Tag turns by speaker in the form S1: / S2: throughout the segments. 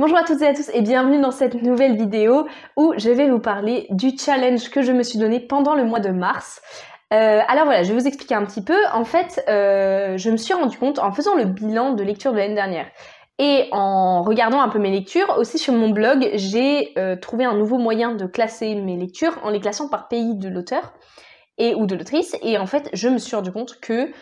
S1: Bonjour à toutes et à tous et bienvenue dans cette nouvelle vidéo où je vais vous parler du challenge que je me suis donné pendant le mois de mars. Euh, alors voilà, je vais vous expliquer un petit peu. En fait, euh, je me suis rendu compte en faisant le bilan de lecture de l'année dernière et en regardant un peu mes lectures, aussi sur mon blog, j'ai euh, trouvé un nouveau moyen de classer mes lectures en les classant par pays de l'auteur et ou de l'autrice. Et en fait, je me suis rendu compte que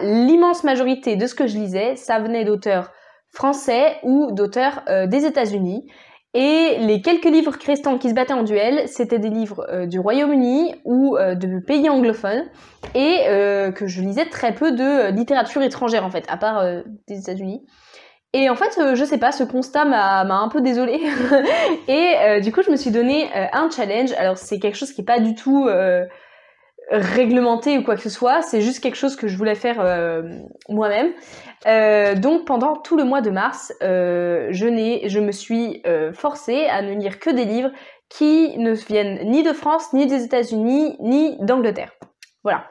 S1: l'immense majorité de ce que je lisais, ça venait d'auteurs français ou d'auteurs euh, des États-Unis. Et les quelques livres restants qui se battaient en duel, c'était des livres euh, du Royaume-Uni ou euh, de pays anglophones, et que je lisais très peu de littérature étrangère en fait, à part des États-Unis. Et en fait, je sais pas, ce constat m'a un peu désolée. et du coup, je me suis donné un challenge. Alors, c'est quelque chose qui est pas du tout réglementé ou quoi que ce soit, c'est juste quelque chose que je voulais faire euh, moi-même. Euh, donc pendant tout le mois de mars, euh, je, n'ai, je me suis forcée à ne lire que des livres qui ne viennent ni de France, ni des États-Unis, ni d'Angleterre. Voilà.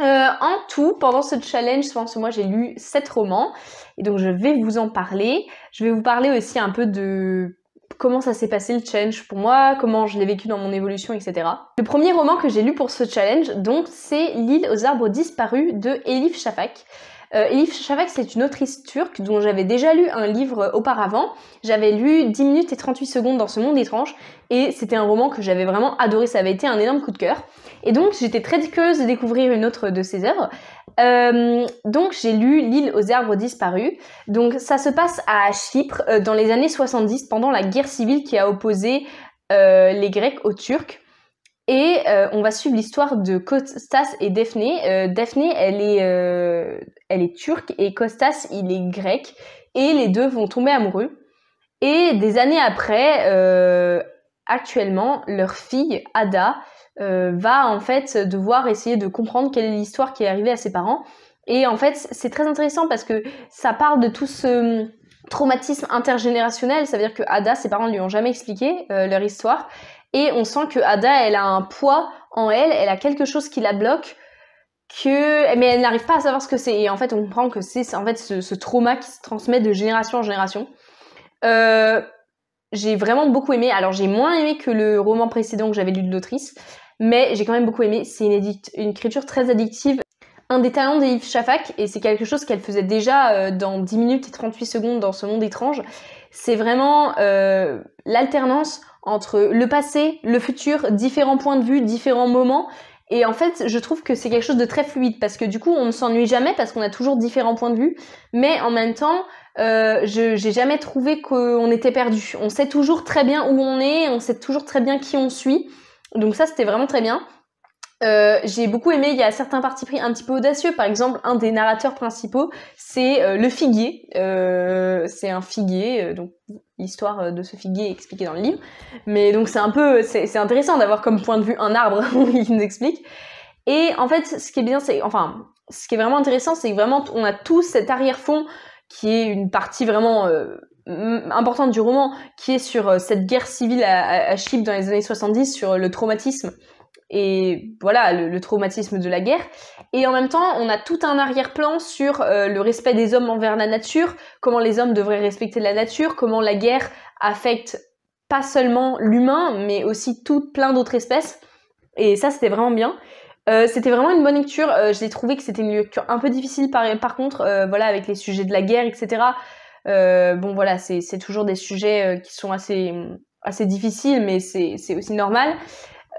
S1: en tout, pendant ce challenge, pendant ce mois, j'ai lu sept romans, et donc je vais vous en parler. Je vais vous parler aussi un peu de comment ça s'est passé le challenge pour moi, comment je l'ai vécu dans mon évolution, etc. Le premier roman que j'ai lu pour ce challenge, donc, c'est L'île aux arbres disparus de Elif Shafak. Elif euh, Chavak, c'est une autrice turque dont j'avais déjà lu un livre euh, auparavant. J'avais lu 10 minutes et 38 secondes dans ce monde étrange et c'était un roman que j'avais vraiment adoré, ça avait été un énorme coup de cœur. Et donc j'étais très curieuse de découvrir une autre de ses œuvres. Euh, donc j'ai lu L'île aux arbres disparus. Donc ça se passe à Chypre dans les années 70 pendant la guerre civile qui a opposé les Grecs aux Turcs. Et euh, on va suivre l'histoire de Costas et Daphné. Euh, Daphné, elle est, euh, elle est turque et Costas, il est grec. Et les deux vont tomber amoureux. Et des années après, actuellement, leur fille, Ada, va en fait devoir essayer de comprendre quelle est l'histoire qui est arrivée à ses parents. Et en fait, c'est très intéressant parce que ça parle de tout ce hum, traumatisme intergénérationnel. Ça veut dire que Ada, ses parents lui ont jamais expliqué leur histoire. Et on sent que Ada, elle a un poids en elle, elle a quelque chose qui la bloque, que mais elle n'arrive pas à savoir ce que c'est. Et en fait, on comprend que c'est en fait ce, trauma qui se transmet de génération en génération. Euh, j'ai vraiment beaucoup aimé. Alors, j'ai moins aimé que le roman précédent que j'avais lu de l'autrice, mais j'ai quand même beaucoup aimé. C'est une, une écriture très addictive. Un des talents d'Yves Shafak, et c'est quelque chose qu'elle faisait déjà euh, dans 10 minutes et 38 secondes dans ce monde étrange, c'est vraiment euh, l'alternance entre le passé, le futur, différents points de vue, différents moments. Et en fait, je trouve que c'est quelque chose de très fluide parce que du coup, on ne s'ennuie jamais parce qu'on a toujours différents points de vue. Mais en même temps, euh, je j'ai jamais trouvé qu'on était perdu. On sait toujours très bien où on est, on sait toujours très bien qui on suit. Donc ça, c'était vraiment très bien. Euh, j'ai beaucoup aimé, il y a certains partis pris un petit peu audacieux. Par exemple, un des narrateurs principaux, c'est euh, le figuier. c'est un figuier, donc l'histoire euh, de Sophie Gay expliquée dans le livre. Mais donc c'est un peu, c'est intéressant d'avoir comme point de vue un arbre qui nous explique. Et en fait, ce qui est bien, c'est, enfin, ce qui est vraiment intéressant, c'est que vraiment on a tout cet arrière-fond qui est une partie vraiment euh, importante du roman, qui est sur euh, cette guerre civile à, à, Chypre dans les années 70, sur le traumatisme et voilà le, traumatisme de la guerre. Et en même temps, on a tout un arrière-plan sur euh, le respect des hommes envers la nature, comment les hommes devraient respecter la nature, comment la guerre affecte pas seulement l'humain, mais aussi tout plein d'autres espèces. Et ça, c'était vraiment bien. Euh, c'était vraiment une bonne lecture. Je euh, j'ai trouvé que c'était une lecture un peu difficile par, par contre, voilà, avec les sujets de la guerre, etc. bon, voilà, c'est toujours des sujets qui sont assez assez difficiles, mais c'est aussi normal.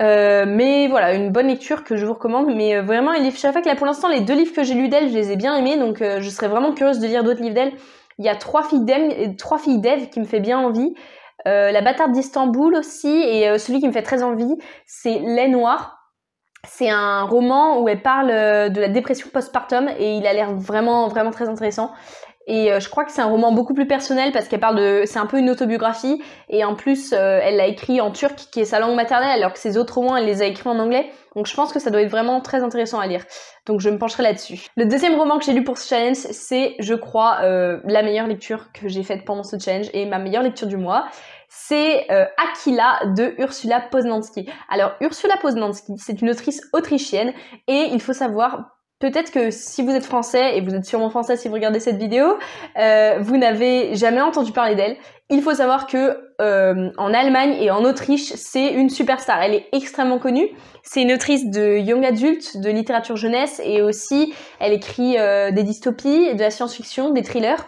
S1: Euh, mais voilà, une bonne lecture que je vous recommande. Mais euh, vraiment, Elif Shafak, là pour l'instant, les deux livres que j'ai lus d'elle, je les ai bien aimés, donc euh, je serais vraiment curieuse de lire d'autres livres d'elle. Il y a trois filles d'Eve, trois filles qui me fait bien envie. la bâtarde d'Istanbul aussi, et celui qui me fait très envie, c'est Les Noirs. C'est un roman où elle parle de la dépression postpartum et il a l'air vraiment vraiment très intéressant. Et euh, je crois que c'est un roman beaucoup plus personnel parce qu'elle parle de, c'est un peu une autobiographie et en plus euh, elle l'a écrit en turc qui est sa langue maternelle alors que ses autres romans elle les a écrits en anglais. Donc je pense que ça doit être vraiment très intéressant à lire. Donc je me pencherai là-dessus. Le deuxième roman que j'ai lu pour ce challenge, c'est je crois euh, la meilleure lecture que j'ai faite pendant ce challenge et ma meilleure lecture du mois. C'est Akila Aquila de Ursula Poznanski. Alors Ursula Poznanski, c'est une autrice autrichienne et il faut savoir peut-être que si vous êtes français, et vous êtes sûrement français si vous regardez cette vidéo, euh, vous n'avez jamais entendu parler d'elle. Il faut savoir que euh, en Allemagne et en Autriche, c'est une superstar. Elle est extrêmement connue. C'est une autrice de young adult, de littérature jeunesse, et aussi elle écrit euh, des dystopies, de la science-fiction, des thrillers.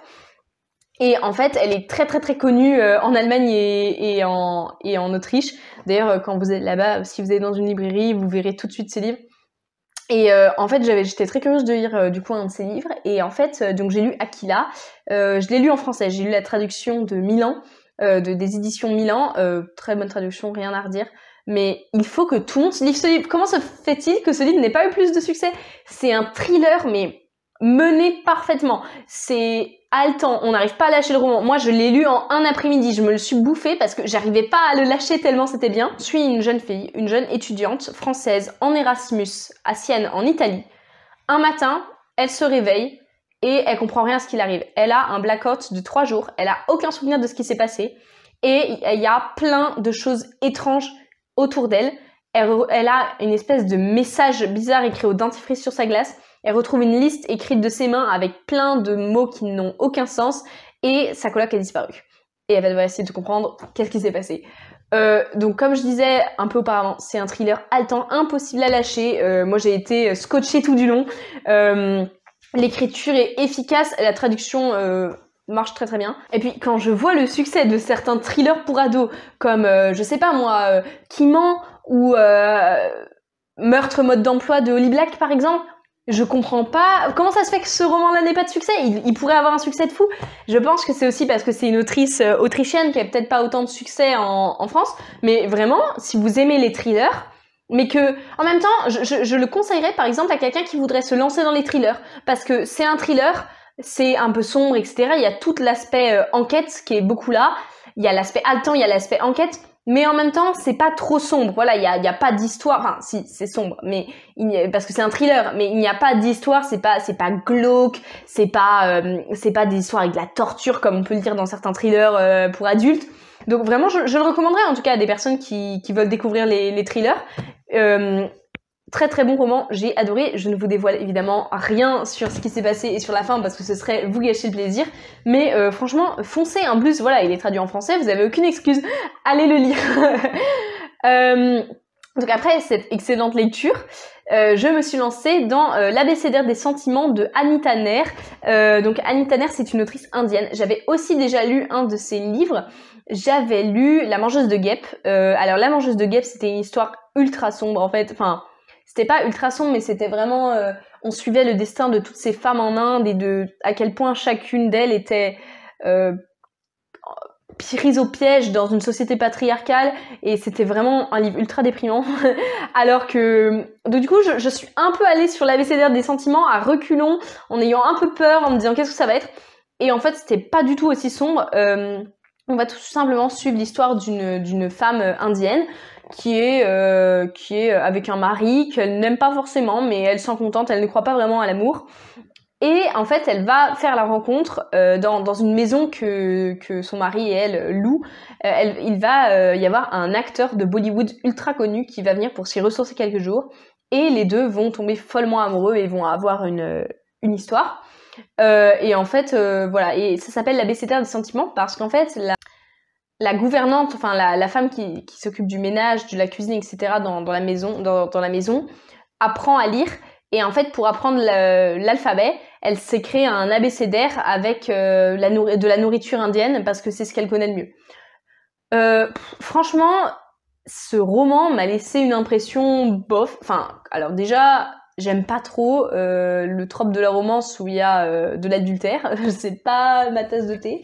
S1: Et en fait, elle est très très très connue en Allemagne et, et, en, et en Autriche. D'ailleurs, quand vous êtes là-bas, si vous êtes dans une librairie, vous verrez tout de suite ses livres. Et euh, en fait, j'étais très curieuse de lire euh, du coup un de ses livres. Et en fait, euh, donc j'ai lu Aquila. je l'ai lu en français. J'ai lu la traduction de Milan, de, des éditions Milan. très bonne traduction, rien à redire. Mais il faut que tout le monde lise ce livre. Comment se fait-il que ce livre n'ait pas eu plus de succès C'est un thriller, mais mené parfaitement. C'est on n'arrive pas à lâcher le roman. Moi, je l'ai lu en un après-midi, je me le suis bouffé parce que j'arrivais pas à le lâcher tellement c'était bien. Je suis une jeune fille, une jeune étudiante française en Erasmus à Sienne en Italie. Un matin, elle se réveille et elle comprend rien à ce qu'il arrive. Elle a un blackout de trois jours, elle a aucun souvenir de ce qui s'est passé et il y a plein de choses étranges autour d'elle. elle a une espèce de message bizarre écrit au dentifrice sur sa glace elle retrouve une liste écrite de ses mains avec plein de mots qui n'ont aucun sens et sa coloc a disparu. Et elle va devoir essayer de comprendre qu'est-ce qui s'est passé. Euh, donc comme je disais un peu auparavant, c'est un thriller haletant, impossible à lâcher. Euh, moi j'ai été euh, scotché tout du long. L'écriture est efficace, la traduction marche très très bien. Et puis quand je vois le succès de certains thrillers pour ados, comme je sais pas moi, qui ment ou Meurtre mode d'emploi de Holly Black par exemple, je comprends pas. Comment ça se fait que ce roman-là n'ait pas de succès il, pourrait avoir un succès de fou. Je pense que c'est aussi parce que c'est une autrice euh, autrichienne qui a peut-être pas autant de succès en, France. Mais vraiment, si vous aimez les thrillers, mais que en même temps, je, le conseillerais par exemple à quelqu'un qui voudrait se lancer dans les thrillers, parce que c'est un thriller, c'est un peu sombre, etc. Il y a tout l'aspect euh, enquête qui est beaucoup là. Il y a l'aspect haletant, il y a l'aspect enquête mais en même temps c'est pas trop sombre voilà il y a, pas d'histoire enfin si c'est sombre mais il parce que c'est un thriller mais il n'y a pas d'histoire c'est pas c'est pas glauque c'est pas euh, c'est pas des histoires avec de la torture comme on peut le dire dans certains thrillers euh, pour adultes donc vraiment je, je, le recommanderais en tout cas à des personnes qui, veulent découvrir les, les thrillers euh, Très très bon roman, j'ai adoré. Je ne vous dévoile évidemment rien sur ce qui s'est passé et sur la fin parce que ce serait vous gâcher le plaisir. Mais euh, franchement, foncez un hein. plus. Voilà, il est traduit en français, vous avez aucune excuse. Allez le lire. Euh, donc après cette excellente lecture, euh, je me suis lancée dans euh, des sentiments de Anita Nair. donc Anita Nair, c'est une autrice indienne. J'avais aussi déjà lu un de ses livres. J'avais lu La mangeuse de guêpes. alors La mangeuse de guêpes, c'était une histoire ultra sombre en fait. Enfin, c'était pas ultra sombre, mais c'était vraiment, euh, on suivait le destin de toutes ces femmes en Inde et de à quel point chacune d'elles était euh, prise au piège dans une société patriarcale et c'était vraiment un livre ultra déprimant alors que donc du coup je, suis un peu allée sur l'ABCDR des sentiments à reculons en ayant un peu peur en me disant qu'est-ce que ça va être et en fait c'était pas du tout aussi sombre euh, on va tout simplement suivre l'histoire d'une femme euh, indienne qui est euh, qui est euh, avec un mari qu'elle n'aime pas forcément, mais elle s'en contente, elle ne croit pas vraiment à l'amour. Et en fait, elle va faire la rencontre euh, dans, dans, une maison que, que, son mari et elle louent. elle, il va y avoir un acteur de Bollywood ultra connu qui va venir pour s'y ressourcer quelques jours. Et les deux vont tomber follement amoureux et vont avoir une, une histoire. et en fait, voilà. Et ça s'appelle la BCT des sentiments parce qu'en fait, la, la gouvernante, enfin la, femme qui, s'occupe du ménage, de la cuisine, etc. dans, la maison, dans, la maison, apprend à lire. Et en fait, pour apprendre l'alphabet, elle s'est créée un abécédaire avec euh, la de la nourriture indienne parce que c'est ce qu'elle connaît le mieux. Euh, franchement, ce roman m'a laissé une impression bof. Enfin, alors déjà, j'aime pas trop euh, le trope de la romance où il y a de l'adultère. c'est pas ma tasse de thé.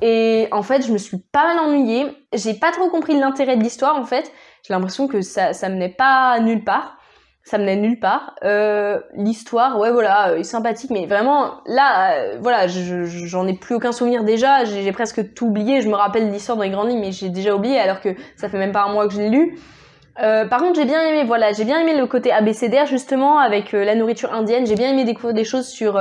S1: Et en fait, je me suis pas mal ennuyée. J'ai pas trop compris l'intérêt de l'histoire, en fait. J'ai l'impression que ça, ça menait pas nulle part. Ça menait nulle part. Euh, l'histoire, ouais, voilà, euh, est sympathique, mais vraiment, là, euh, voilà, j'en je, ai plus aucun souvenir déjà. J'ai presque tout oublié. Je me rappelle l'histoire dans les grandes mais j'ai déjà oublié, alors que ça fait même pas un mois que je l'ai lu. par contre, j'ai bien aimé, voilà, j'ai bien aimé le côté ABCDR justement avec la nourriture indienne. J'ai bien aimé découvrir des choses sur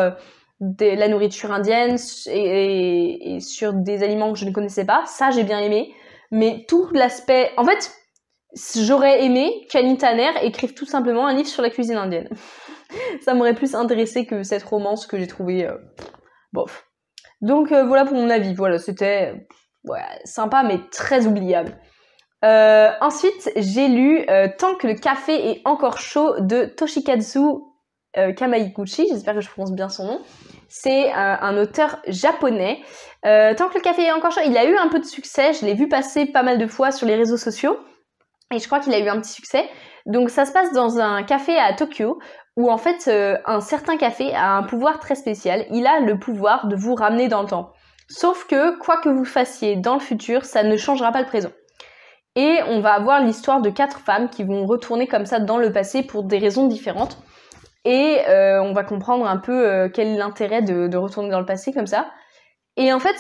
S1: de la nourriture indienne et, sur des aliments que je ne connaissais pas. Ça, j'ai bien aimé. Mais tout l'aspect. En fait, j'aurais aimé qu'Annie Tanner écrive tout simplement un livre sur la cuisine indienne. ça m'aurait plus intéressé que cette romance que j'ai trouvée euh, bof. Donc euh, voilà pour mon avis. Voilà, c'était sympa mais très oubliable. Euh, ensuite, j'ai lu Tant que le café est encore chaud de Toshikazu Kamaikuchi j'espère que je prononce bien son nom. C'est euh, un, auteur japonais. Euh, Tant que le café est encore chaud, il a eu un peu de succès. Je l'ai vu passer pas mal de fois sur les réseaux sociaux. Et je crois qu'il a eu un petit succès. Donc ça se passe dans un café à Tokyo où en fait euh, un certain café a un pouvoir très spécial. Il a le pouvoir de vous ramener dans le temps. Sauf que quoi que vous fassiez dans le futur, ça ne changera pas le présent. Et on va avoir l'histoire de quatre femmes qui vont retourner comme ça dans le passé pour des raisons différentes et euh, on va comprendre un peu euh, quel est l'intérêt de, retourner dans le passé comme ça. Et en fait,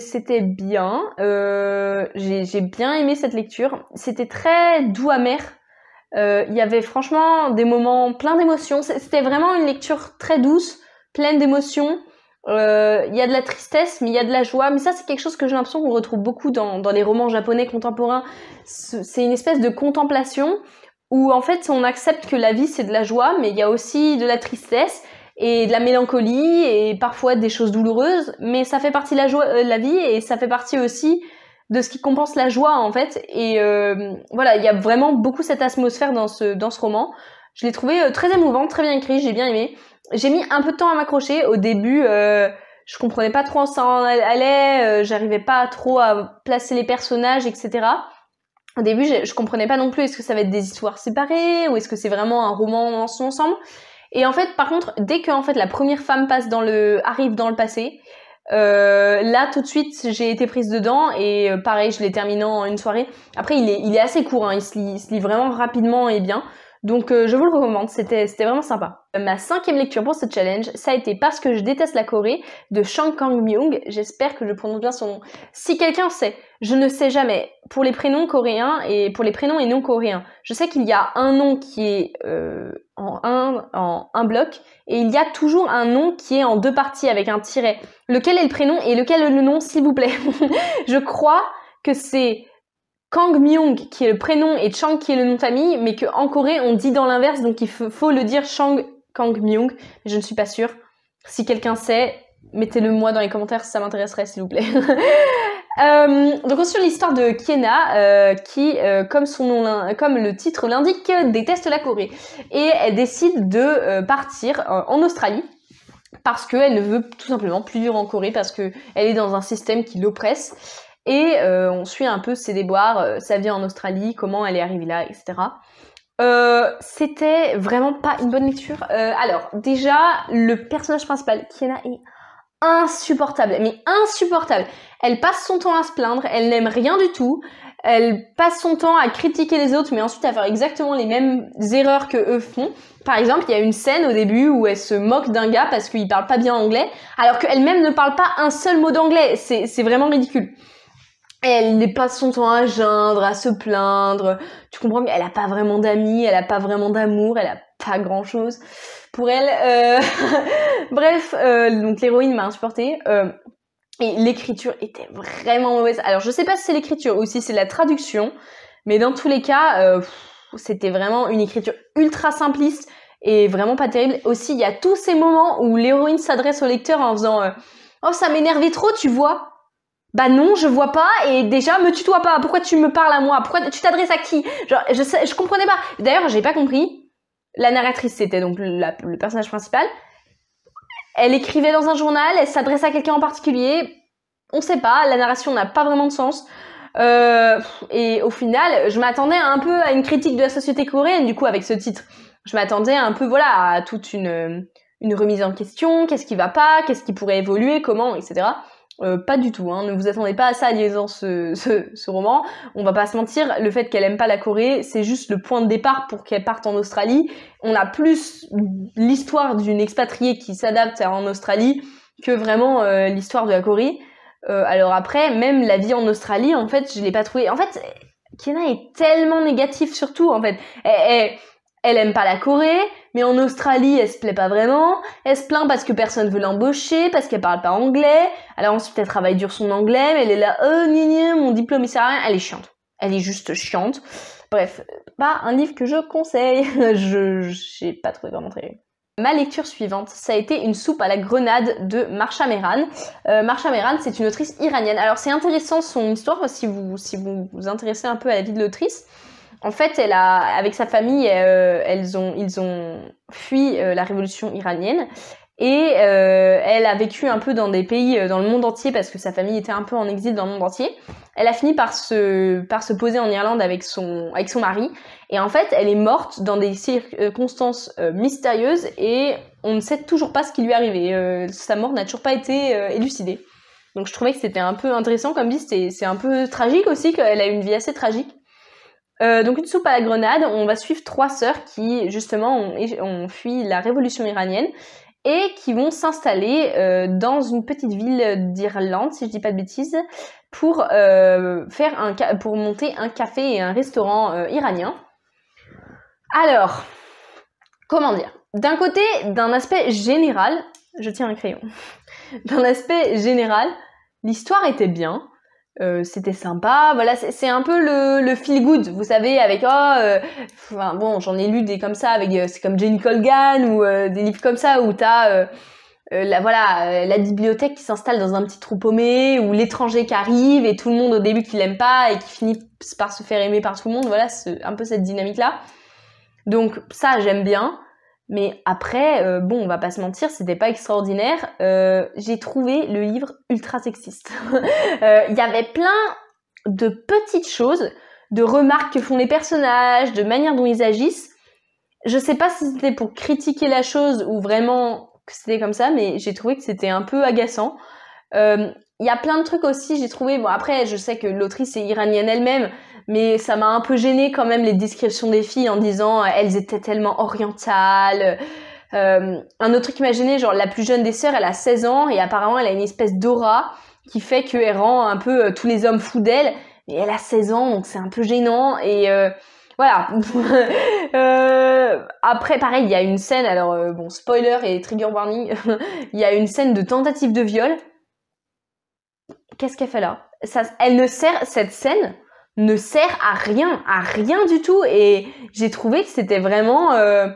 S1: c'était bien. Euh, j'ai bien aimé cette lecture. C'était très doux amer. Il y avait franchement des moments pleins d'émotions. C'était vraiment une lecture très douce, pleine d'émotions. Il y a de la tristesse, mais il y a de la joie. Mais ça, c'est quelque chose que j'ai l'impression qu'on retrouve beaucoup dans, dans les romans japonais contemporains. C'est une espèce de contemplation où en fait on accepte que la vie c'est de la joie, mais il y a aussi de la tristesse et de la mélancolie et parfois des choses douloureuses, mais ça fait partie de la, joie, euh, de la vie et ça fait partie aussi de ce qui compense la joie en fait. Et euh, voilà, il y a vraiment beaucoup cette atmosphère dans ce, dans ce roman. Je l'ai trouvé euh, très émouvant, très bien écrit, j'ai bien aimé. J'ai mis un peu de temps à m'accrocher. Au début, je comprenais pas trop où ça allait, j'arrivais pas trop à placer les personnages, etc au début, je, comprenais pas non plus est-ce que ça va être des histoires séparées ou est-ce que c'est vraiment un roman en son ensemble. Et en fait, par contre, dès que en fait la première femme passe dans le arrive dans le passé, euh, là tout de suite j'ai été prise dedans et euh, pareil, je l'ai terminé en une soirée. Après, il est il est assez court, hein, il, lit, il se lit vraiment rapidement et bien. Donc euh, je vous le recommande, c'était vraiment sympa. Ma cinquième lecture pour ce challenge, ça a été Parce que je déteste la Corée de Shang Kang-myung. J'espère que je prononce bien son nom. Si quelqu'un sait, je ne sais jamais pour les prénoms coréens et pour les prénoms et non coréens. Je sais qu'il y a un nom qui est euh, en, un, en un bloc et il y a toujours un nom qui est en deux parties avec un tiret. Lequel est le prénom et lequel est le nom, s'il vous plaît Je crois que c'est Kang Myung qui est le prénom et Chang qui est le nom de famille, mais que en Corée on dit dans l'inverse, donc il faut le dire Chang Kang Myung. Mais je ne suis pas sûre. Si quelqu'un sait, mettez-le moi dans les commentaires, ça m'intéresserait s'il vous plaît. Euh, donc on sur l'histoire de Kiena euh, qui, euh, comme son nom, comme le titre l'indique, déteste la Corée et elle décide de partir en Australie parce qu'elle ne veut tout simplement plus vivre en Corée parce qu'elle est dans un système qui l'oppresse. Et euh, on suit un peu ses déboires, euh, sa vie en Australie, comment elle est arrivée là, etc. Euh, c'était vraiment pas une bonne lecture. alors, déjà, le personnage principal, Kiana, est insupportable, mais insupportable. Elle passe son temps à se plaindre, elle n'aime rien du tout, elle passe son temps à critiquer les autres, mais ensuite à faire exactement les mêmes erreurs que eux font. Par exemple, il y a une scène au début où elle se moque d'un gars parce qu'il parle pas bien anglais, alors qu'elle-même ne parle pas un seul mot d'anglais. C'est vraiment ridicule elle n'est pas son temps à geindre, à se plaindre. Tu comprends Mais elle a pas vraiment d'amis, elle a pas vraiment d'amour, elle a pas grand chose pour elle. Euh, bref, euh, donc l'héroïne m'a insupportée. Euh, et l'écriture était vraiment mauvaise. Alors je sais pas si c'est l'écriture ou si c'est la traduction, mais dans tous les cas, c'était vraiment une écriture ultra simpliste et vraiment pas terrible. Aussi, il y a tous ces moments où l'héroïne s'adresse au lecteur en faisant Oh ça m'énervait trop, tu vois bah non, je vois pas et déjà me tutoie pas. Pourquoi tu me parles à moi Pourquoi tu t'adresses à qui Genre je je comprenais pas. D'ailleurs, j'ai pas compris. La narratrice c'était donc le personnage principal. Elle écrivait dans un journal, elle s'adresse à quelqu'un en particulier. On sait pas, la narration n'a pas vraiment de sens. Euh, et au final, je m'attendais un peu à une critique de la société coréenne du coup avec ce titre. Je m'attendais un peu voilà à toute une une remise en question, qu'est-ce qui va pas, qu'est-ce qui pourrait évoluer, comment, etc. Euh, pas du tout, hein. ne vous attendez pas à ça en ce, ce, roman. On va pas se mentir, le fait qu'elle aime pas la Corée, c'est juste le point de départ pour qu'elle parte en Australie. On a plus l'histoire d'une expatriée qui s'adapte en Australie que vraiment euh, l'histoire de la Corée. Euh, alors après, même la vie en Australie, en fait, je l'ai pas trouvée. En fait, Kena est tellement négatif surtout, en fait elle aime pas la Corée, mais en Australie, elle se plaît pas vraiment. Elle se plaint parce que personne veut l'embaucher, parce qu'elle parle pas anglais. Alors ensuite, elle travaille dur son anglais, mais elle est là, oh, ni mon diplôme, il sert à rien. Elle est chiante. Elle est juste chiante. Bref, pas un livre que je conseille. je, j'ai pas trouvé comment très Ma lecture suivante, ça a été Une soupe à la grenade de Marsha Mehran. Euh, Marsha Mehran, c'est une autrice iranienne. Alors c'est intéressant son histoire si vous si vous, vous intéressez un peu à la vie de l'autrice. En fait, elle a, avec sa famille, euh, elles ont, ils ont fui euh, la révolution iranienne. Et euh, elle a vécu un peu dans des pays, dans le monde entier, parce que sa famille était un peu en exil dans le monde entier. Elle a fini par se, par se poser en Irlande avec son, avec son mari. Et en fait, elle est morte dans des circonstances mystérieuses et on ne sait toujours pas ce qui lui est arrivé. sa mort n'a toujours pas été élucidée. Donc je trouvais que c'était un peu intéressant comme dit, c'est un peu tragique aussi, qu'elle a une vie assez tragique. Euh, donc une soupe à la grenade, on va suivre trois sœurs qui justement ont, fui la révolution iranienne et qui vont s'installer euh, dans une petite ville d'Irlande, si je dis pas de bêtises, pour euh, faire pour monter un café et un restaurant iranien. Alors, comment dire D'un côté, d'un aspect général, je tiens un crayon. D'un aspect général, l'histoire était bien, euh, c'était sympa. Voilà, c'est un peu le, le, feel good, vous savez, avec oh, euh, enfin, bon, j'en ai lu des comme ça, avec euh, c'est comme Jane Colgan ou des livres comme ça où t'as la voilà la bibliothèque qui s'installe dans un petit trou paumé ou l'étranger qui arrive et tout le monde au début qui l'aime pas et qui finit par se faire aimer par tout le monde. Voilà, un peu cette dynamique là. Donc ça j'aime bien. Mais après, euh, bon, on va pas se mentir, c'était pas extraordinaire. Euh, j'ai trouvé le livre ultra sexiste. Euh, il y avait plein de petites choses, de remarques que font les personnages, de manière dont ils agissent. Je sais pas si c'était pour critiquer la chose ou vraiment que c'était comme ça, mais j'ai trouvé que c'était un peu agaçant il y a plein de trucs aussi, j'ai trouvé. Bon, après, je sais que l'autrice est iranienne elle-même, mais ça m'a un peu gêné quand même les descriptions des filles en disant euh, elles étaient tellement orientales. Euh, un autre truc qui m'a gêné, genre la plus jeune des sœurs, elle a 16 ans et apparemment elle a une espèce d'aura qui fait qu'elle rend un peu euh, tous les hommes fous d'elle. Mais elle a 16 ans, donc c'est un peu gênant et voilà. après, pareil, il y a une scène, alors bon, spoiler et trigger warning, il y a une scène de tentative de viol qu'est-ce qu'elle fait là Elle ne sert, cette scène ne sert à rien, à rien du tout. Et j'ai trouvé que c'était vraiment, euh,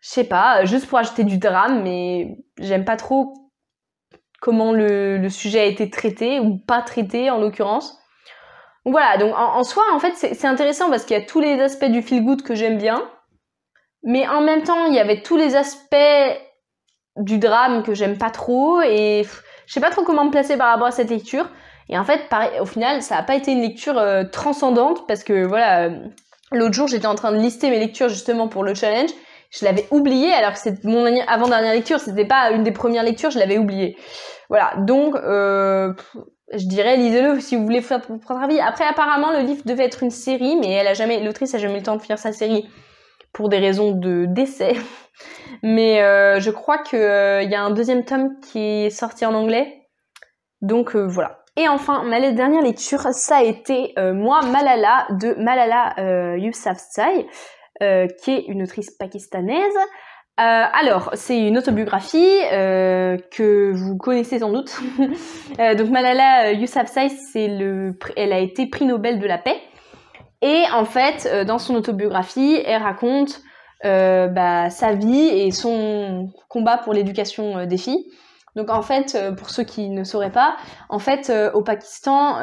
S1: je sais pas, juste pour ajouter du drame, mais j'aime pas trop comment le, sujet a été traité ou pas traité en l'occurrence. Voilà, donc en, soi, en fait, c'est intéressant parce qu'il y a tous les aspects du feel good que j'aime bien, mais en même temps, il y avait tous les aspects du drame que j'aime pas trop et je sais pas trop comment me placer par rapport à cette lecture. Et en fait, pareil, au final, ça n'a pas été une lecture euh, transcendante parce que voilà, euh, l'autre jour, j'étais en train de lister mes lectures justement pour le challenge. Je l'avais oublié alors que c'est mon avant-dernière lecture, c'était pas une des premières lectures, je l'avais oublié. Voilà, donc euh, je dirais lisez-le si vous voulez prendre avis. Après, apparemment, le livre devait être une série, mais elle a jamais, l'autrice a jamais eu le temps de finir sa série pour des raisons de décès. Mais euh, je crois qu'il euh, y a un deuxième tome qui est sorti en anglais. Donc euh, voilà. Et enfin, ma dernière lecture, ça a été Moi, Malala de Malala Yousafzai, qui est une autrice pakistanaise. alors, c'est une autobiographie que vous connaissez sans doute. donc Malala Yousafzai, c'est le, elle a été prix Nobel de la paix et en fait, euh, dans son autobiographie, elle raconte euh, bah, sa vie et son combat pour l'éducation euh, des filles. Donc en fait, pour ceux qui ne sauraient pas, en fait, au Pakistan,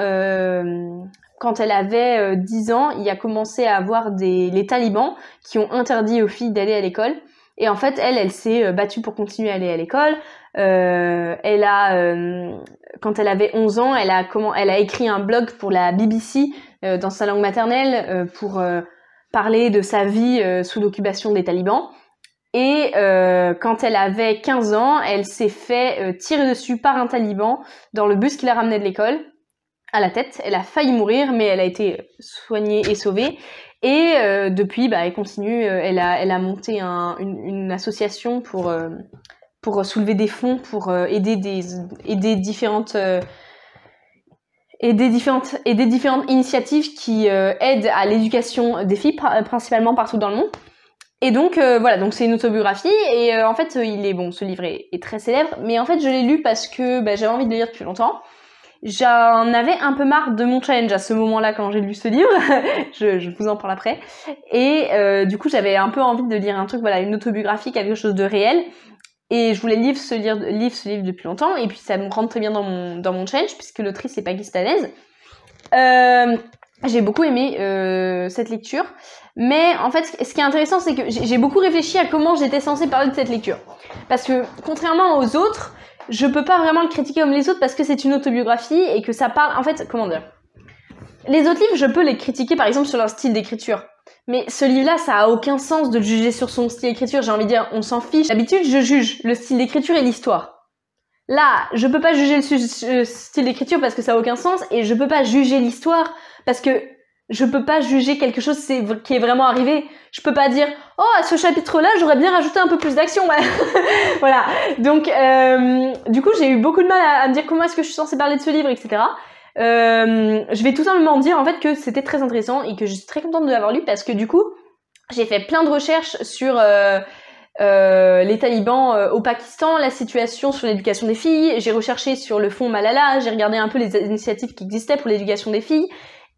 S1: quand elle avait 10 ans, il y a commencé à avoir les talibans qui ont interdit aux filles d'aller à l'école. Et en fait, elle, elle s'est battue pour continuer à aller à l'école. elle a, quand elle avait 11 ans, elle a comment, elle a écrit un blog pour la BBC euh, dans sa langue maternelle euh, pour euh, parler de sa vie sous l'occupation des talibans. Et quand elle avait 15 ans, elle s'est fait tirer dessus par un taliban dans le bus qui la ramenait de l'école, à la tête. Elle a failli mourir, mais elle a été soignée et sauvée. Et depuis, bah, elle continue, elle a, elle a monté une, une, association pour, pour soulever des fonds, pour aider, des, aider différentes et des différentes, et des différentes initiatives qui euh, aident à l'éducation des filles, euh, principalement partout dans le monde. Et donc euh, voilà, donc c'est une autobiographie et en fait il est bon, ce livre est, très célèbre, mais en fait je l'ai lu parce que bah, j'avais envie de le lire depuis longtemps. J'en avais un peu marre de mon challenge à ce moment-là quand j'ai lu ce livre, je, vous en parle après. Et du coup j'avais un peu envie de lire un truc, voilà, une autobiographie, quelque chose de réel. Et je voulais lire ce, livre, ce livre depuis longtemps, et puis ça me rentre très bien dans mon, dans mon challenge, puisque l'autrice est pakistanaise. Euh, j'ai beaucoup aimé euh, cette lecture, mais en fait, ce qui est intéressant, c'est que j'ai beaucoup réfléchi à comment j'étais censée parler de cette lecture. Parce que, contrairement aux autres, je peux pas vraiment le critiquer comme les autres parce que c'est une autobiographie et que ça parle, en fait, comment dire les autres livres, je peux les critiquer par exemple sur leur style d'écriture. Mais ce livre-là, ça a aucun sens de le juger sur son style d'écriture. J'ai envie de dire, on s'en fiche. D'habitude, je juge le style d'écriture et l'histoire. Là, je peux pas juger le euh, style d'écriture parce que ça a aucun sens et je peux pas juger l'histoire parce que je peux pas juger quelque chose qui est vraiment arrivé. Je peux pas dire oh à ce chapitre-là j'aurais bien rajouté un peu plus d'action. voilà. Donc euh, du coup j'ai eu beaucoup de mal à, à me dire comment est-ce que je suis censée parler de ce livre, etc. Euh, je vais tout simplement dire en fait que c'était très intéressant et que je suis très contente de l'avoir lu parce que du coup, j'ai fait plein de recherches sur euh, euh, les talibans au Pakistan, la situation sur l'éducation des filles. J'ai recherché sur le fond Malala, j'ai regardé un peu les initiatives qui existaient pour l'éducation des filles.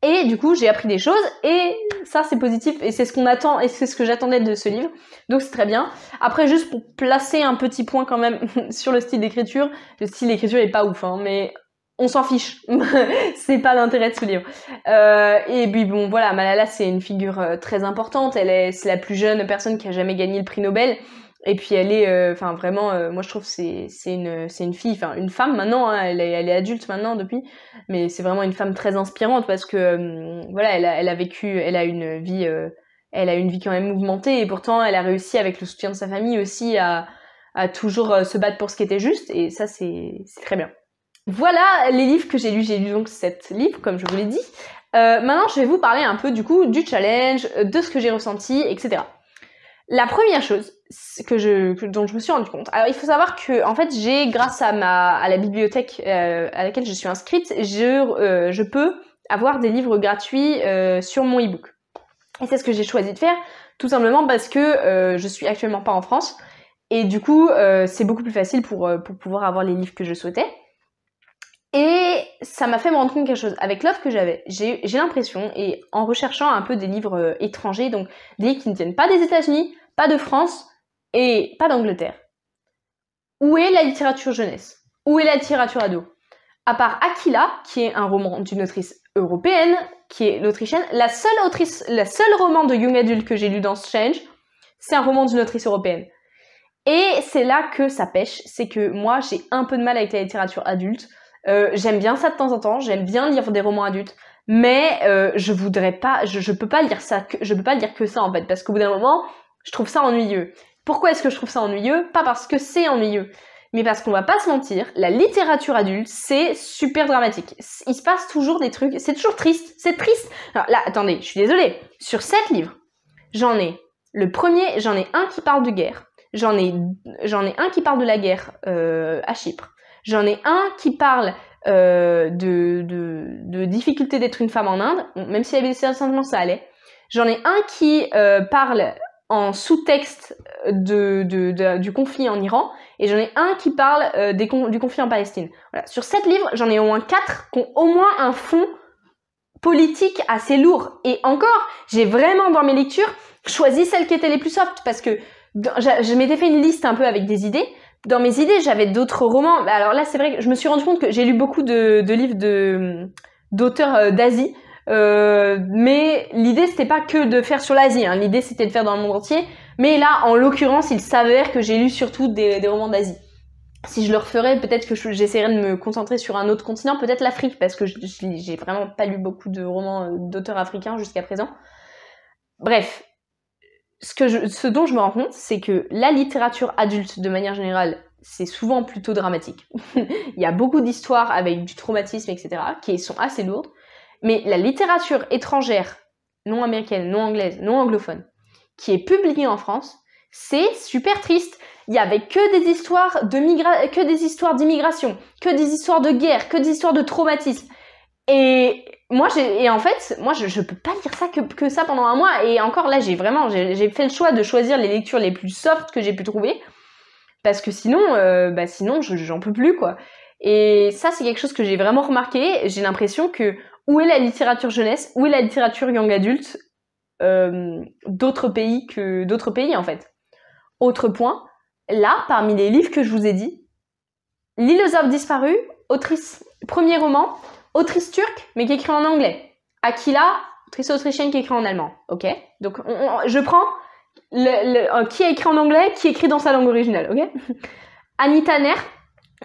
S1: Et du coup, j'ai appris des choses et ça, c'est positif et c'est ce qu'on attend et c'est ce que j'attendais de ce livre. Donc, c'est très bien. Après, juste pour placer un petit point quand même sur le style d'écriture, le style d'écriture est pas ouf, hein, mais on s'en fiche. c'est pas l'intérêt de ce livre. Euh, et puis bon, voilà, Malala, c'est une figure euh, très importante. Elle est, c'est la plus jeune personne qui a jamais gagné le prix Nobel. Et puis elle est, euh, enfin vraiment, euh, moi je trouve c'est c'est une c'est une fille, enfin une femme maintenant. Hein. elle est elle est adulte maintenant depuis, mais c'est vraiment une femme très inspirante parce que voilà, elle a, elle a vécu, elle a une vie, elle a une vie quand même mouvementée et pourtant elle a réussi avec le soutien de sa famille aussi à à toujours se battre pour ce qui était juste et ça c'est c'est très bien. Voilà les livres que j'ai lus. J'ai lu donc sept livres, comme je vous l'ai dit. Euh, maintenant, je vais vous parler un peu du coup du challenge, euh, de ce que j'ai ressenti, etc. La première chose que je, dont je me suis rendu compte. Alors, il faut savoir que, en fait, j'ai, grâce à ma, à la bibliothèque euh, à laquelle je suis inscrite, je, euh, je peux avoir des livres gratuits sur mon e-book. Et c'est ce que j'ai choisi de faire, tout simplement parce que je suis actuellement pas en France. Et du coup, c'est beaucoup plus facile pour, pour pouvoir avoir les livres que je souhaitais. Et ça m'a fait me rendre compte de quelque chose. Avec l'offre que j'avais, j'ai l'impression, et en recherchant un peu des livres euh, étrangers, donc des livres qui ne viennent pas des États-Unis, pas de France et pas d'Angleterre, où est la littérature jeunesse Où est la littérature ado À part Aquila, qui est un roman d'une autrice européenne, qui est l'autrichienne, la seule autrice, la seule roman de young adult que j'ai lu dans change, c'est un roman d'une autrice européenne. Et c'est là que ça pêche, c'est que moi j'ai un peu de mal avec la littérature adulte. Euh, j'aime bien ça de temps en temps, j'aime bien lire des romans adultes, mais euh, je voudrais pas, je, je, peux pas lire ça, que, je peux pas lire que ça en fait, parce qu'au bout d'un moment, je trouve ça ennuyeux. Pourquoi est-ce que je trouve ça ennuyeux Pas parce que c'est ennuyeux, mais parce qu'on va pas se mentir, la littérature adulte, c'est super dramatique. Il se passe toujours des trucs, c'est toujours triste, c'est triste. Alors là, attendez, je suis désolée, sur sept livres, j'en ai le premier, j'en ai un qui parle de guerre, j'en ai, j'en ai un qui parle de la guerre euh, à Chypre. J'en ai un qui parle euh, de, de, difficulté d'être une femme en Inde, même s'il y avait des sentiments, ça allait. J'en ai un qui euh, parle en sous-texte euh, du conflit en Iran, et j'en ai un qui parle des, du conflit en Palestine. Sur sept livres, j'en ai au moins quatre qui ont au moins un fond politique assez lourd. Et encore, j'ai vraiment dans mes lectures choisi celles qui étaient les plus soft, parce que je m'étais fait une liste un peu avec des idées, dans mes idées, j'avais d'autres romans. Bah, alors là, c'est vrai que je me suis rendu compte que j'ai lu beaucoup de, livres d'auteurs euh, d'Asie. Euh, mais l'idée c'était pas que de faire sur l'Asie, hein. l'idée c'était de faire dans le monde entier. Mais là, en l'occurrence, il s'avère que j'ai lu surtout des, des romans d'Asie. Si je le referais, peut-être que j'essaierais de me concentrer sur un autre continent, peut-être l'Afrique, parce que j'ai vraiment pas lu beaucoup de romans euh, d'auteurs africains jusqu'à présent. Bref, ce, que ce dont je me rends compte, c'est que la littérature adulte, de manière générale, c'est souvent plutôt dramatique. Il y a beaucoup d'histoires avec du traumatisme, etc., qui sont assez lourdes. Mais la littérature étrangère, non américaine, non anglaise, non anglophone, qui est publiée en France, c'est super triste. Il y avait que des histoires de que des histoires d'immigration, que des histoires de guerre, que des histoires de traumatisme. Et moi, et en fait, moi, je, ne peux pas lire ça que, ça pendant un mois. Et encore là, j'ai vraiment, j'ai fait le choix de choisir les lectures les plus soft que j'ai pu trouver. Parce que sinon, euh, bah j'en peux plus, quoi. Et ça, c'est quelque chose que j'ai vraiment remarqué. J'ai l'impression que où est la littérature jeunesse, où est la littérature young adulte euh, d'autres pays que d'autres pays, en fait. Autre point, là, parmi les livres que je vous ai dit, L'île disparu, autrice, premier roman, Autrice turque, mais qui écrit en anglais. Akila, autrice autrichienne qui écrit en allemand. Ok Donc, je prends le, euh, a écrit en anglais, qui écrit dans sa langue originale. Ok Anita Nair,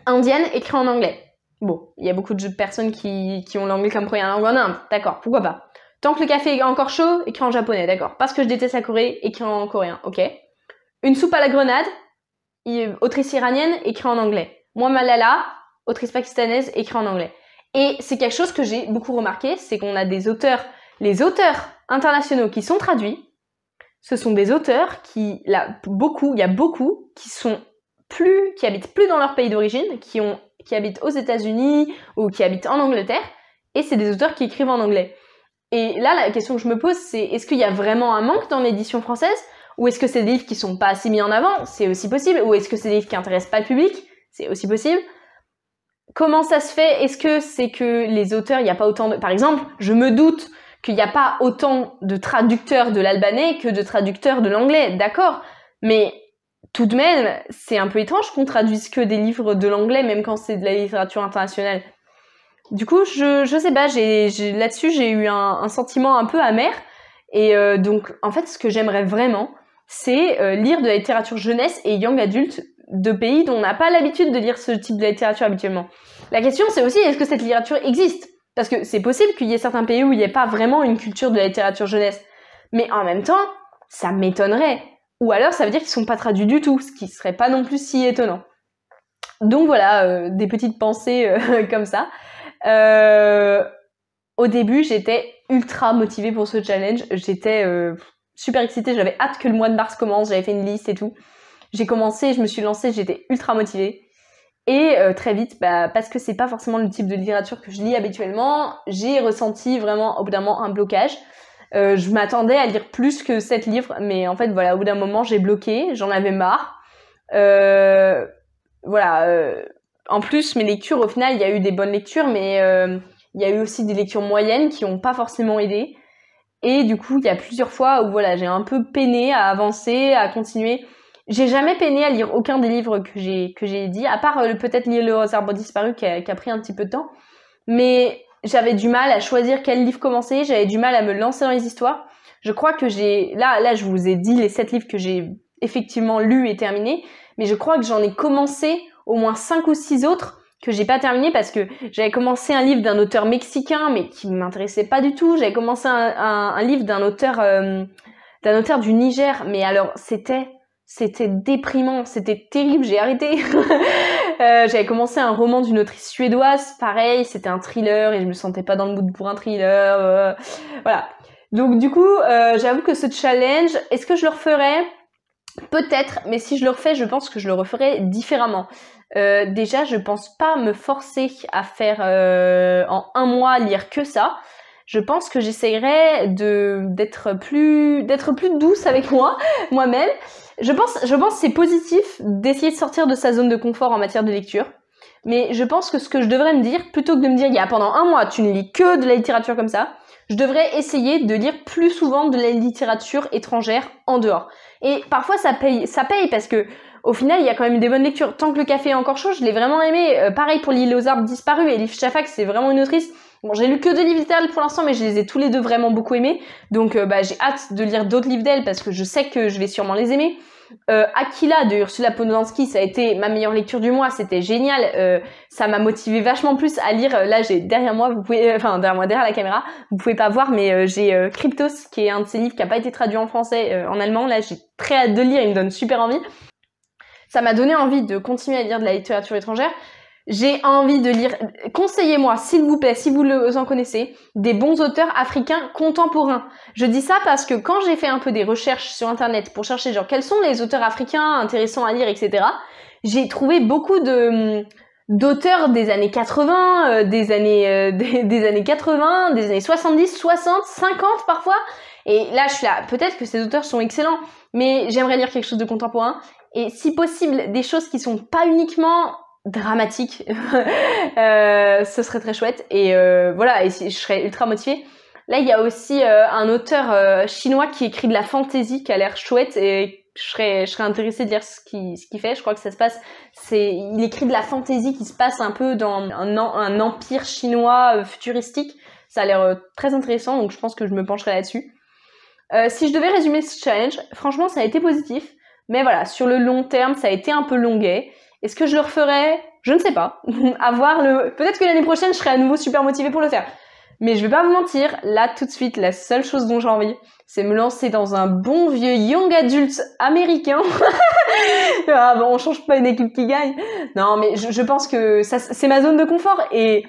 S1: indienne, écrit en anglais. Bon, il y a beaucoup de personnes qui, qui ont l'anglais comme première langue en Inde. D'accord, pourquoi pas Tant que le café est encore chaud, écrit en japonais, d'accord. Parce que je déteste la Corée, écrit en coréen, ok. Une soupe à la grenade, autrice iranienne, écrit en anglais. Moi, Malala, autrice pakistanaise, écrit en anglais. Et c'est quelque chose que j'ai beaucoup remarqué, c'est qu'on a des auteurs, les auteurs internationaux qui sont traduits, ce sont des auteurs qui, là, beaucoup, il y a beaucoup, qui sont plus, qui habitent plus dans leur pays d'origine, qui ont, qui habitent aux États-Unis ou qui habitent en Angleterre, et c'est des auteurs qui écrivent en anglais. Et là, la question que je me pose, c'est est-ce qu'il y a vraiment un manque dans l'édition française Ou est-ce que c'est des livres qui ne sont pas assez mis en avant C'est aussi possible. Ou est-ce que c'est des livres qui intéressent pas le public C'est aussi possible comment ça se fait Est-ce que c'est que les auteurs, il n'y a pas autant de... Par exemple, je me doute qu'il n'y a pas autant de traducteurs de l'albanais que de traducteurs de l'anglais, d'accord Mais tout de même, c'est un peu étrange qu'on traduise que des livres de l'anglais, même quand c'est de la littérature internationale. Du coup, je, je sais pas, j'ai, là-dessus, j'ai eu un, sentiment un peu amer. Et euh, donc, en fait, ce que j'aimerais vraiment, c'est euh, lire de la littérature jeunesse et young adulte de pays dont on n'a pas l'habitude de lire ce type de littérature habituellement. La question, c'est aussi est-ce que cette littérature existe Parce que c'est possible qu'il y ait certains pays où il n'y ait pas vraiment une culture de la littérature jeunesse. Mais en même temps, ça m'étonnerait. Ou alors, ça veut dire qu'ils ne sont pas traduits du tout, ce qui serait pas non plus si étonnant. Donc voilà, euh, des petites pensées euh, comme ça. Euh, au début, j'étais ultra motivée pour ce challenge. J'étais super excitée, j'avais hâte que le mois de mars commence, j'avais fait une liste et tout j'ai commencé, je me suis lancée, j'étais ultra motivée. Et euh, très vite, bah, parce que c'est pas forcément le type de littérature que je lis habituellement, j'ai ressenti vraiment au bout d'un moment un blocage. Euh, je m'attendais à lire plus que 7 livres, mais en fait, voilà, au bout d'un moment, j'ai bloqué, j'en avais marre. Euh, voilà. en plus, mes lectures, au final, il y a eu des bonnes lectures, mais il y a eu aussi des lectures moyennes qui n'ont pas forcément aidé. Et du coup, il y a plusieurs fois où voilà, j'ai un peu peiné à avancer, à continuer j'ai jamais peiné à lire aucun des livres que j'ai que j'ai dit, à part euh, peut-être lire Le Rose Arbre disparu qui a, pris un petit peu de temps. Mais j'avais du mal à choisir quel livre commencer, j'avais du mal à me lancer dans les histoires. Je crois que j'ai là là je vous ai dit les sept livres que j'ai effectivement lus et terminés, mais je crois que j'en ai commencé au moins cinq ou six autres que j'ai pas terminés parce que j'avais commencé un livre d'un auteur mexicain mais qui m'intéressait pas du tout. J'avais commencé un, livre d'un auteur euh, d'un auteur du Niger, mais alors c'était c'était déprimant, c'était terrible, j'ai arrêté. Euh, j'avais commencé un roman d'une autrice suédoise, pareil, c'était un thriller et je me sentais pas dans le mood pour un thriller. Euh, voilà. Donc du coup, euh, j'avoue que ce challenge, est-ce que je le referais Peut-être, mais si je le refais, je pense que je le referais différemment. déjà, je pense pas me forcer à faire en un mois lire que ça je pense que j'essayerais de d'être plus d'être plus douce avec moi moi-même je pense, je pense que c'est positif d'essayer de sortir de sa zone de confort en matière de lecture. Mais je pense que ce que je devrais me dire, plutôt que de me dire, il y a pendant un mois, tu ne lis que de la littérature comme ça, je devrais essayer de lire plus souvent de la littérature étrangère en dehors. Et parfois, ça paye, ça paye parce que, au final, il y a quand même des bonnes lectures. Tant que le café est encore chaud, je l'ai vraiment aimé. Euh, pareil pour L'île aux arbres disparus. L'île Shafak, c'est vraiment une autrice Bon, j'ai lu que deux livres d'elle pour l'instant, mais je les ai tous les deux vraiment beaucoup aimés. Donc, euh, bah, j'ai hâte de lire d'autres livres d'elle parce que je sais que je vais sûrement les aimer. Euh, Aquila de Ursula Poznanski, ça a été ma meilleure lecture du mois, c'était génial. Euh, ça m'a motivé vachement plus à lire. Euh, là, j'ai derrière moi, vous pouvez, enfin derrière moi, derrière la caméra, vous pouvez pas voir, mais j'ai Cryptos, qui est un de ses livres qui a pas été traduit en français, en allemand. Là, j'ai très hâte de lire, il me donne super envie ça m'a donné envie de continuer à lire de la littérature étrangère. J'ai envie de lire, conseillez-moi, s'il vous plaît, si vous en connaissez, des bons auteurs africains contemporains. Je dis ça parce que quand j'ai fait un peu des recherches sur Internet pour chercher genre quels sont les auteurs africains intéressants à lire, etc., j'ai trouvé beaucoup de d'auteurs des années 80, euh, des années euh, des, années 80, des années 70, 60, 50 parfois. Et là, je suis là. Peut-être que ces auteurs sont excellents, mais j'aimerais lire quelque chose de contemporain et si possible des choses qui sont pas uniquement dramatique, euh, ce serait très chouette. Et euh, voilà, je serais ultra motivée. Là, il y a aussi euh, un auteur chinois qui écrit de la fantaisie qui a l'air chouette et je serais, je intéressée de lire ce qu'il fait. Je crois que ça se passe. C'est, il écrit de la fantaisie qui se passe un peu dans un, un empire chinois futuristique. Ça a l'air très intéressant, donc je pense que je me pencherai là-dessus. si je devais résumer ce challenge, franchement, ça a été positif. Mais voilà, sur le long terme, ça a été un peu longuet. Est-ce que je le referais Je ne sais pas. avoir le. Peut-être que l'année prochaine, je serai à nouveau super motivée pour le faire. Mais je vais pas vous mentir, là tout de suite, la seule chose dont j'ai envie, c'est me lancer dans un bon vieux young adulte américain. ah on change pas une équipe qui gagne. Non, mais je, pense que ça, c'est ma zone de confort et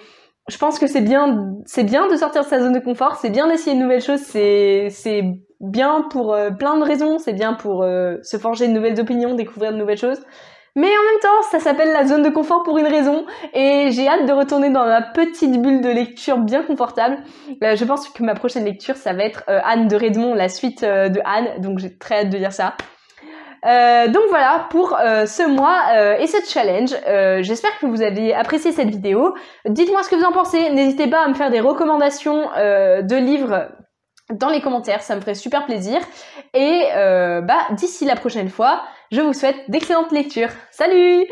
S1: je pense que c'est bien, c'est bien de sortir de sa zone de confort, c'est bien d'essayer de nouvelles choses, c'est, c'est bien pour euh, plein de raisons, c'est bien pour euh, se forger de nouvelles opinions, découvrir de nouvelles choses. Mais en même temps, ça s'appelle la zone de confort pour une raison et j'ai hâte de retourner dans ma petite bulle de lecture bien confortable. Euh, je pense que ma prochaine lecture, ça va être euh, Anne de Redmond, la suite euh, de Anne, donc j'ai très hâte de lire ça. donc voilà pour ce mois et ce challenge. J'espère que vous avez apprécié cette vidéo. Dites-moi ce que vous en pensez. N'hésitez pas à me faire des recommandations de livres dans les commentaires, ça me ferait super plaisir. Et bah d'ici la prochaine fois, je vous souhaite d'excellentes lectures. Salut